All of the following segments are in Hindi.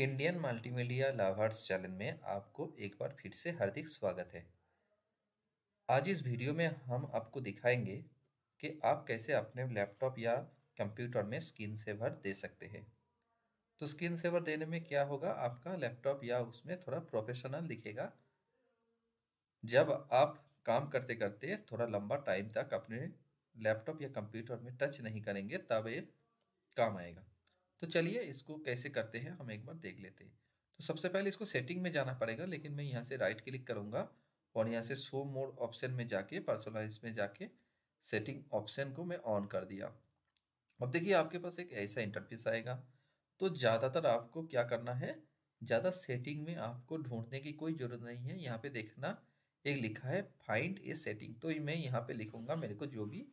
इंडियन मल्टीमीडिया लाभार्थ चैनल में आपको एक बार फिर से हार्दिक स्वागत है आज इस वीडियो में हम आपको दिखाएंगे कि आप कैसे अपने लैपटॉप या कंप्यूटर में स्क्रीन सेवर दे सकते हैं तो स्क्रीन सेवर देने में क्या होगा आपका लैपटॉप या उसमें थोड़ा प्रोफेशनल दिखेगा जब आप काम करते करते थोड़ा लंबा टाइम तक अपने लैपटॉप या कंप्यूटर में टच नहीं करेंगे तब ये काम आएगा तो चलिए इसको कैसे करते हैं हम एक बार देख लेते हैं तो सबसे पहले इसको सेटिंग में जाना पड़ेगा लेकिन मैं यहाँ से राइट क्लिक करूँगा और यहाँ से शो मोड ऑप्शन में जाके पर्सनलाइज में जाके सेटिंग ऑप्शन को मैं ऑन कर दिया अब देखिए आपके पास एक ऐसा इंटरफेस आएगा तो ज़्यादातर आपको क्या करना है ज़्यादा सेटिंग में आपको ढूंढने की कोई ज़रूरत नहीं है यहाँ पे देखना एक लिखा है फाइंड ए सेटिंग तो मैं यहाँ पे लिखूँगा मेरे को जो भी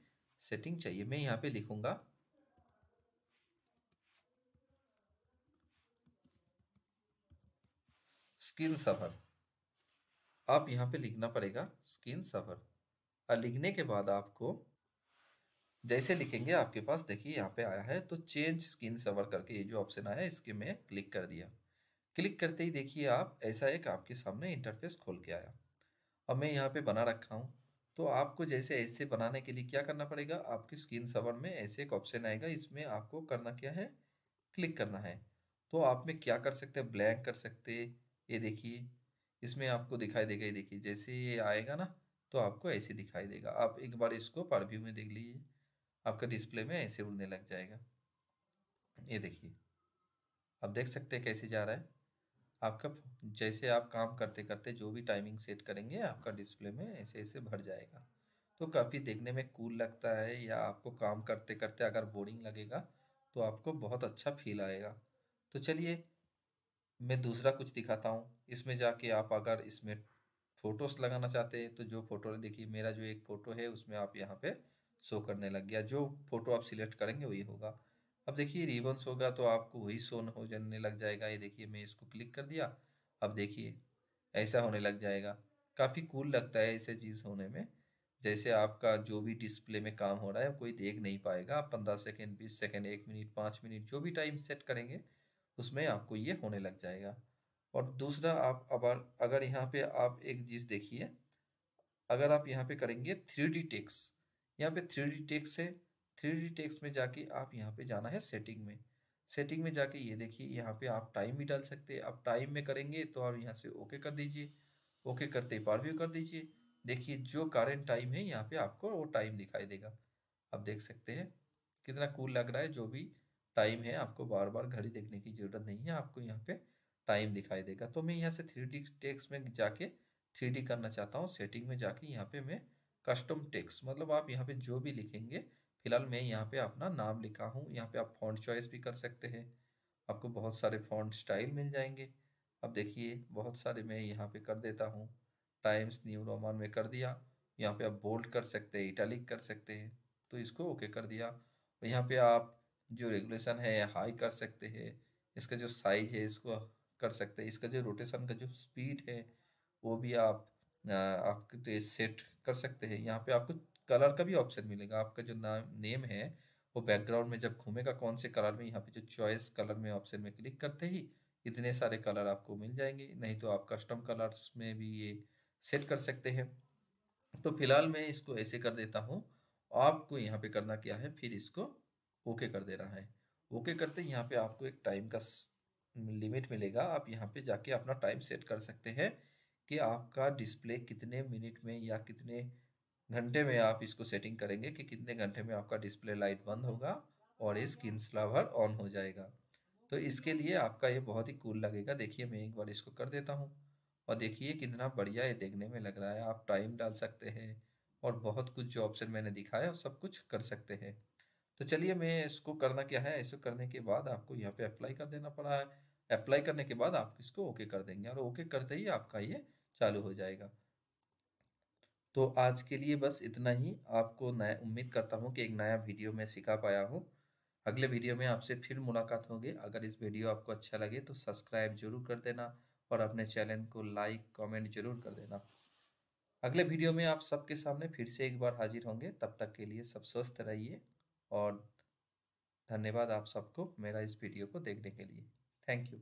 सेटिंग चाहिए मैं यहाँ पे लिखूँगा स्किन सफर आप यहाँ पे लिखना पड़ेगा स्किन सफर और लिखने के बाद आपको जैसे लिखेंगे आपके पास देखिए यहाँ पे आया है तो चेंज स्किन सवर करके ये जो ऑप्शन आया इसके मैं क्लिक कर दिया क्लिक करते ही देखिए आप ऐसा एक आपके सामने इंटरफेस खोल के आया अब मैं यहाँ पे बना रखा हूँ तो आपको जैसे ऐसे बनाने के लिए क्या करना पड़ेगा आपकी स्किन सवर में ऐसे एक ऑप्शन आएगा इसमें आपको करना क्या है क्लिक करना है तो आप में क्या कर सकते हैं ब्लैंक कर सकते ये देखिए इसमें आपको दिखाई देगा ये देखिए जैसे ये आएगा ना तो आपको ऐसे दिखाई देगा आप एक बार इसको परव्यू में देख लीजिए आपका डिस्प्ले में ऐसे उड़ने लग जाएगा ये देखिए आप देख सकते हैं कैसे जा रहा है आपका जैसे आप काम करते करते जो भी टाइमिंग सेट करेंगे आपका डिस्प्ले में ऐसे ऐसे भर जाएगा तो काफ़ी देखने में कूल लगता है या आपको काम करते करते अगर बोरिंग लगेगा तो आपको बहुत अच्छा फील आएगा तो चलिए मैं दूसरा कुछ दिखाता हूँ इसमें जाके आप अगर इसमें फ़ोटोस लगाना चाहते हैं तो जो फ़ोटो देखिए मेरा जो एक फ़ोटो है उसमें आप यहाँ पे शो करने लग गया जो फ़ोटो आप सिलेक्ट करेंगे वही होगा अब देखिए रिबन्स होगा तो आपको वही शो हो जाने लग जाएगा ये देखिए मैं इसको क्लिक कर दिया अब देखिए ऐसा होने लग जाएगा काफ़ी कूल लगता है ऐसे चीज़ होने में जैसे आपका जो भी डिस्प्ले में काम हो रहा है कोई देख नहीं पाएगा आप पंद्रह सेकेंड बीस सेकेंड एक मिनट पाँच मिनट जो भी टाइम सेट करेंगे उसमें आपको ये होने लग जाएगा और दूसरा आप अगर अगर यहाँ पे आप एक चीज़ देखिए अगर आप यहाँ पे करेंगे थ्री डी टेक्स यहाँ पे थ्री डी टेक्स है थ्री डी टेक्स में जाके आप यहाँ पे जाना है सेटिंग में सेटिंग में जाके ये देखिए यहाँ पे आप टाइम भी डाल सकते हैं आप टाइम में करेंगे तो आप यहाँ से ओके कर दीजिए ओके करते पार व्यू कर दीजिए देखिए जो कारेंट टाइम है यहाँ पे आपको वो टाइम दिखाई देगा आप देख सकते हैं कितना कूल लग रहा है जो भी टाइम है आपको बार बार घड़ी देखने की ज़रूरत नहीं है आपको यहाँ पे टाइम दिखाई देगा तो मैं यहाँ से थ्री डी टेक्स में जाके थ्री डी करना चाहता हूँ सेटिंग में जाके यहाँ पे मैं कस्टम टेक्स मतलब आप यहाँ पे जो भी लिखेंगे फिलहाल मैं यहाँ पे अपना नाम लिखा हूँ यहाँ पे आप फॉन्ट चॉइस भी कर सकते हैं आपको बहुत सारे फॉन्ट स्टाइल मिल जाएंगे अब देखिए बहुत सारे मैं यहाँ पे कर देता हूँ टाइम्स न्यू रोमान में कर दिया यहाँ पे आप बोल्ड कर सकते हैं इटैलिक कर सकते हैं तो इसको ओके कर दिया यहाँ पे आप जो रेगुलेशन है हाई कर सकते हैं इसका जो साइज है इसको कर सकते हैं इसका जो रोटेशन का जो स्पीड है वो भी आप आप सेट कर सकते हैं यहाँ पे आपको कलर का भी ऑप्शन मिलेगा आपका जो नाम नेम है वो बैकग्राउंड में जब घूमेगा कौन से कलर में यहाँ पे जो चॉइस कलर में ऑप्शन में क्लिक करते ही इतने सारे कलर आपको मिल जाएंगे नहीं तो आप कस्टम कलर्स में भी ये सेट कर सकते हैं तो फिलहाल मैं इसको ऐसे कर देता हूँ आपको यहाँ पे करना क्या है फिर इसको ओके कर देना है ओके करते यहाँ पे आपको एक टाइम का लिमिट मिलेगा आप यहाँ पे जाके अपना टाइम सेट कर सकते हैं कि आपका डिस्प्ले कितने मिनट में या कितने घंटे में आप इसको सेटिंग करेंगे कि कितने घंटे में आपका डिस्प्ले लाइट बंद होगा और ये स्क्रीन स्लावर ऑन हो जाएगा तो इसके लिए आपका ये बहुत ही कूल लगेगा देखिए मैं एक बार इसको कर देता हूँ और देखिए कितना बढ़िया ये देखने में लग रहा है आप टाइम डाल सकते हैं और बहुत कुछ जो ऑप्शन मैंने दिखाया सब कुछ कर सकते हैं तो चलिए मैं इसको करना क्या है इसको करने के बाद आपको यहाँ पे अप्लाई कर देना पड़ा है अप्लाई करने के बाद आप इसको ओके कर देंगे और ओके करते ही आपका ये चालू हो जाएगा तो आज के लिए बस इतना ही आपको नया उम्मीद करता हूँ कि एक नया वीडियो मैं सिखा पाया हूँ अगले वीडियो में आपसे फिर मुलाकात होगी अगर इस वीडियो आपको अच्छा लगे तो सब्सक्राइब जरूर कर देना और अपने चैनल को लाइक कमेंट जरूर कर देना अगले वीडियो में आप सबके सामने फिर से एक बार हाजिर होंगे तब तक के लिए सब स्वस्थ रहिए और धन्यवाद आप सबको मेरा इस वीडियो को देखने के लिए थैंक यू